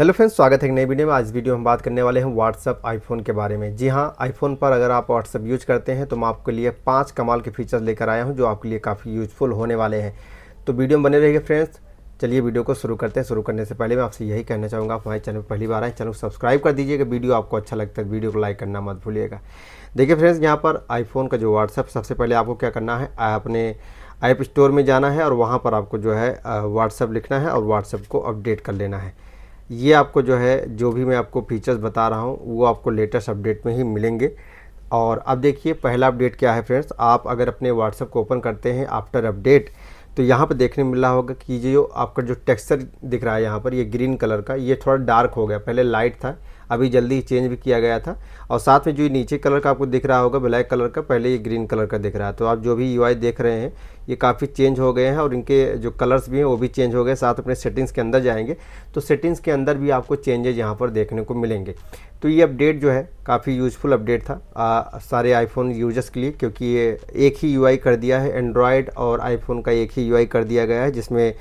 hello friends स्वागत है एक नई वीडियो में आज वीडियो हम बात करने वाले हैं व्हाट्सअप आईफोन के बारे में जी हाँ आईफोन पर अगर आप व्हाट्सअप यूज करते हैं तो मैं आपके लिए पांच कमाल के फीचर्स लेकर आया हूँ जो आपके लिए काफ़ी यूजफुल होने वाले हैं तो वीडियो में बने रहिए फ्रेंड्स चलिए वीडियो को शुरू करते हैं शुरू करने से पहले मैं आपसे यही कहना चाहूँगा आप हमारे चैनल पर पहली बार आए चैनल को सब्सक्राइब कर दीजिएगा वीडियो आपको अच्छा लगता है वीडियो को लाइक करना मत भूलिएगा देखिए फ्रेंड्स यहाँ पर आईफोन का जो व्हाट्सअप सबसे पहले आपको क्या करना है अपने ऐप स्टोर में जाना है और वहाँ पर आपको जो है व्हाट्सअप लिखना है और व्हाट्सअप को अपडेट कर लेना है ये आपको जो है जो भी मैं आपको फीचर्स बता रहा हूँ वो आपको लेटेस्ट अपडेट में ही मिलेंगे और अब देखिए पहला अपडेट क्या है फ्रेंड्स आप अगर अपने व्हाट्सअप को ओपन करते हैं आफ्टर अपडेट तो यहाँ पर देखने मिल रहा होगा कि ये जो आपका जो टेक्सचर दिख रहा है यहाँ पर ये ग्रीन कलर का ये थोड़ा डार्क हो गया पहले लाइट था अभी जल्दी चेंज भी किया गया था और साथ में जो नीचे कलर का आपको दिख रहा होगा ब्लैक कलर का पहले ये ग्रीन कलर का दिख रहा है तो आप जो भी यू देख रहे हैं ये काफ़ी चेंज हो गए हैं और इनके जो कलर्स भी हैं वो भी चेंज हो गए साथ अपने सेटिंग्स के अंदर जाएंगे तो सेटिंग्स के अंदर भी आपको चेंजेज यहाँ पर देखने को मिलेंगे तो ये अपडेट जो है काफ़ी यूजफुल अपडेट था आ, सारे आईफोन यूजर्स के लिए क्योंकि ये एक ही यूआई कर दिया है एंड्रॉयड और आईफोन का एक ही यूआई कर दिया गया है जिसमें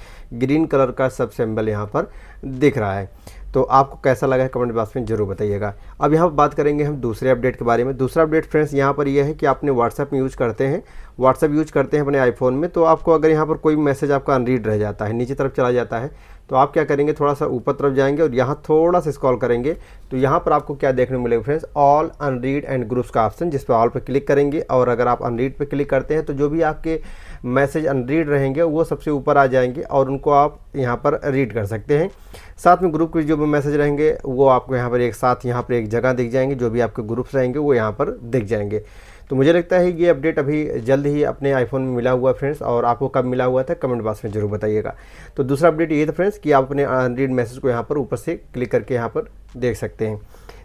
ग्रीन कलर का सब सिंबल यहाँ पर दिख रहा है तो आपको कैसा लगा है कमेंट बॉक्स में जरूर बताइएगा अब यहाँ पर बात करेंगे हम दूसरे अपडेट के बारे में दूसरा अपडेट फ्रेंड्स यहाँ पर यह है कि आपने व्हाट्सएप यूज़ करते हैं व्हाट्सएप यूज़ करते हैं अपने आईफोन में तो आपको अगर यहाँ पर कोई मैसेज आपका अनरीड रह जाता है नीचे तरफ चला जाता है तो आप क्या करेंगे थोड़ा सा ऊपर तरफ जाएंगे और यहाँ थोड़ा सा स्क्रॉल करेंगे तो यहाँ पर आपको क्या देखने मिलेगा friends all unread and groups का ऑप्शन जिस पर ऑल पर क्लिक करेंगे और अगर आप अनरीड पर क्लिक करते हैं तो जो भी आपके मैसेज अनरीड रहेंगे वो सबसे ऊपर आ जाएंगे और उनको आप यहाँ पर रीड कर सकते हैं साथ में ग्रुप के जो भी मैसेज रहेंगे वो आपको यहाँ पर एक साथ यहाँ पर एक जगह दिख जाएंगे जो भी आपके ग्रुप्स रहेंगे वो यहाँ पर दिख जाएंगे तो मुझे लगता है ये अपडेट अभी जल्द ही अपने आईफोन में मिला हुआ फ्रेंड्स और आपको कब मिला हुआ था कमेंट बॉक्स में जरूर बताइएगा तो दूसरा अपडेट ये था फ्रेंड्स कि आप अपने अनरीड मैसेज को यहाँ पर ऊपर से क्लिक करके यहाँ पर देख सकते हैं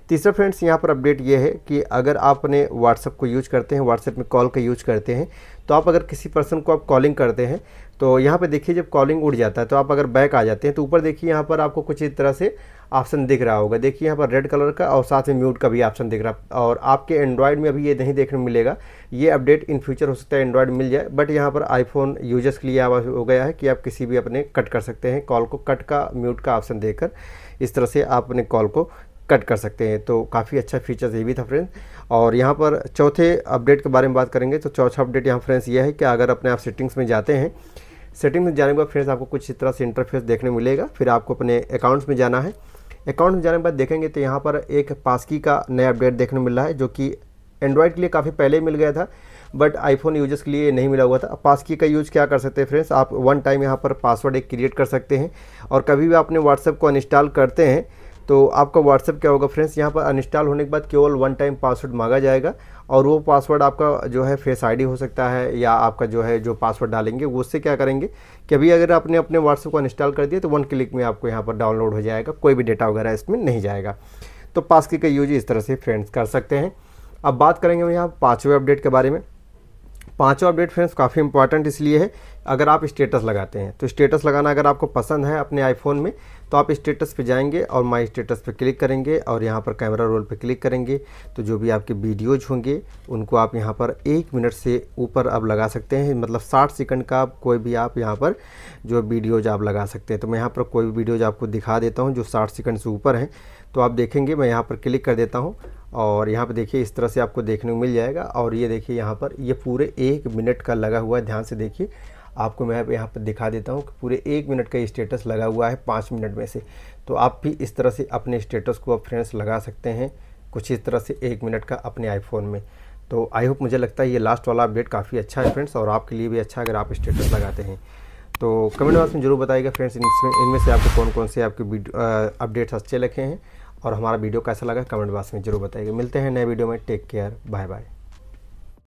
तीसरा फ्रेंड्स यहाँ पर अपडेट ये है कि अगर आप अपने व्हाट्सअप को यूज करते हैं व्हाट्सएप में कॉल का यूज करते हैं तो आप अगर किसी पर्सन को आप कॉलिंग करते हैं तो यहाँ पे देखिए जब कॉलिंग उड़ जाता है तो आप अगर बैक आ जाते हैं तो ऊपर देखिए यहाँ पर आपको कुछ इस तरह से ऑप्शन दिख रहा होगा देखिए यहाँ पर रेड कलर का और साथ में म्यूट का भी ऑप्शन दिख रहा और आपके एंड्रॉयड में अभी ये नहीं देखने मिलेगा ये अपडेट इन फ्यूचर हो सकता है एंड्रॉयड मिल जाए बट यहाँ पर आईफोन यूजर्स के लिए आवाज हो गया है कि आप किसी भी अपने कट कर सकते हैं कॉल को कट का म्यूट का ऑप्शन देकर इस तरह से आप अपने कॉल को कट कर सकते हैं तो काफ़ी अच्छा फीचर्स ये भी था फ्रेंड्स और यहाँ पर चौथे अपडेट के बारे में बात करेंगे तो चौथा अपडेट यहाँ फ्रेंड्स ये है कि अगर अपने आप सेटिंग्स में जाते हैं सेटिंग्स में जाने के बाद फ्रेंड्स आपको कुछ इस तरह से इंटरफेस देखने मिलेगा फिर आपको अपने अकाउंट्स में जाना है अकाउंट में जाने के बाद देखेंगे तो यहाँ पर एक पासकी का नया अपडेट देखने मिल रहा है जो कि एंड्रॉयड के लिए काफ़ी पहले मिल गया था बट आईफोन यूजर्स के लिए नहीं मिला हुआ था पासकी का यूज़ क्या कर सकते हैं फ्रेंड्स आप वन टाइम यहाँ पर पासवर्ड एक क्रिएट कर सकते हैं और कभी भी आपने व्हाट्सएप को अनइंस्टॉल करते हैं तो आपका व्हाट्सअप क्या होगा फ्रेंड्स यहाँ पर अनस्टॉल होने के बाद केवल वन टाइम पासवर्ड मांगा जाएगा और वो पासवर्ड आपका जो है फेस आईडी हो सकता है या आपका जो है जो पासवर्ड डालेंगे उससे क्या करेंगे कि अभी अगर आपने अपने व्हाट्सअप को अनस्टॉल कर दिया तो वन क्लिक में आपको यहाँ पर डाउनलोड हो जाएगा कोई भी डेटा वगैरह इसमें नहीं जाएगा तो पास की का यूज इस तरह से फ्रेंड्स कर सकते हैं अब बात करेंगे हम यहाँ पाँचवें अपडेट के बारे में पाँचों अपडेट फ्रेंड्स काफ़ी इंपॉर्टेंट इसलिए है अगर आप स्टेटस लगाते हैं तो स्टेटस लगाना अगर आपको पसंद है अपने आईफोन में तो आप स्टेटस पे जाएंगे और माई स्टेटस पे क्लिक करेंगे और यहाँ पर कैमरा रोल पे क्लिक करेंगे तो जो भी आपके वीडियोज होंगे उनको आप यहाँ पर एक मिनट से ऊपर आप लगा सकते हैं मतलब साठ सेकंड का कोई भी आप यहाँ पर जो वीडियोज आप लगा सकते हैं तो मैं यहाँ पर कोई भी वीडियोज आपको दिखा देता हूँ जो साठ सेकंड से ऊपर हैं तो आप देखेंगे मैं यहाँ पर क्लिक कर देता हूँ और यहाँ पर देखिए इस तरह से आपको देखने को मिल जाएगा और ये देखिए यहाँ पर ये पूरे एक मिनट का लगा हुआ है ध्यान से देखिए आपको मैं यहाँ पर दिखा देता हूँ कि पूरे एक मिनट का स्टेटस लगा हुआ है पाँच मिनट में से तो आप भी इस तरह से अपने स्टेटस को आप फ्रेंड्स लगा सकते हैं कुछ इस तरह से एक मिनट का अपने आईफोन में तो आई होप मुझे लगता है ये लास्ट वाला अपडेट काफ़ी अच्छा है फ्रेंड्स और आपके लिए भी अच्छा अगर आप स्टेटस लगाते हैं तो कमेंट बॉक्स में जरूर बताइएगा फ्रेंड्स इनमें से आपको कौन कौन से आपके अपडेट्स अच्छे लगे हैं और हमारा वीडियो कैसा लगा कमेंट बॉक्स में जरूर बताइएगा मिलते हैं नए वीडियो में टेक केयर बाय बाय